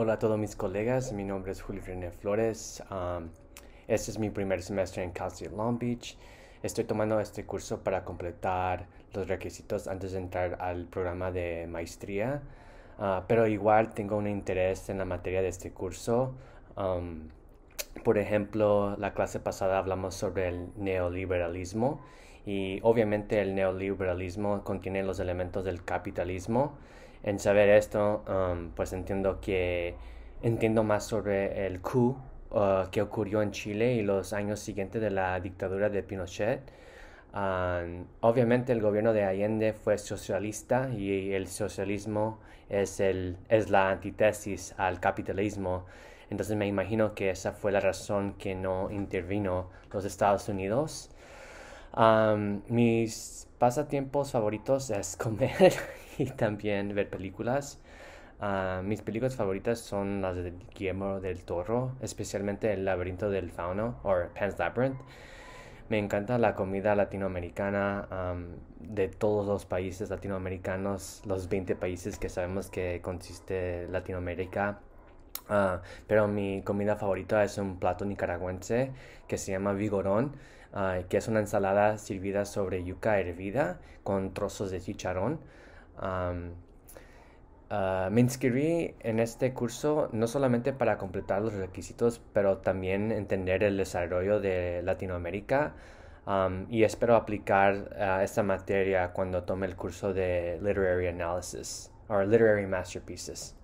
Hola a todos mis colegas, mi nombre es Julio René Flores. este es mi primer semestre en Cal State Long Beach. Estoy tomando este curso para completar los requisitos antes de entrar al programa de maestría, ah, pero igual tengo un interés en la materia de este curso. por ejemplo, la clase pasada hablamos sobre el neoliberalismo y obviamente el neoliberalismo contiene los elementos del capitalismo. En saber esto, um, pues entiendo que entiendo más sobre el coup uh, que ocurrió en Chile y los años siguientes de la dictadura de Pinochet. Um, obviamente el gobierno de Allende fue socialista y el socialismo es, el, es la antítesis al capitalismo. Entonces me imagino que esa fue la razón que no intervino los Estados Unidos mis pasatiempos favoritos es comer y también ver películas. Ah, mis películas favoritas son las de Guillermo del Toro, especialmente El laberinto del fauno o Pan's Labyrinth. Me encanta la comida latinoamericana de todos los países latinoamericanos, los 20 países que sabemos que consiste Latinoamérica. Ah, pero mi comida favorita es un plato nicaragüense que se llama vigorón, ah, que es una ensalada servida sobre yuca hervida con trozos de chicharón. Ah, me inscribí en este curso no solamente para completar los requisitos, pero también entender el desarrollo de Latinoamérica y espero aplicar esta materia cuando tome el curso de Literary Analysis o Literary Masterpieces.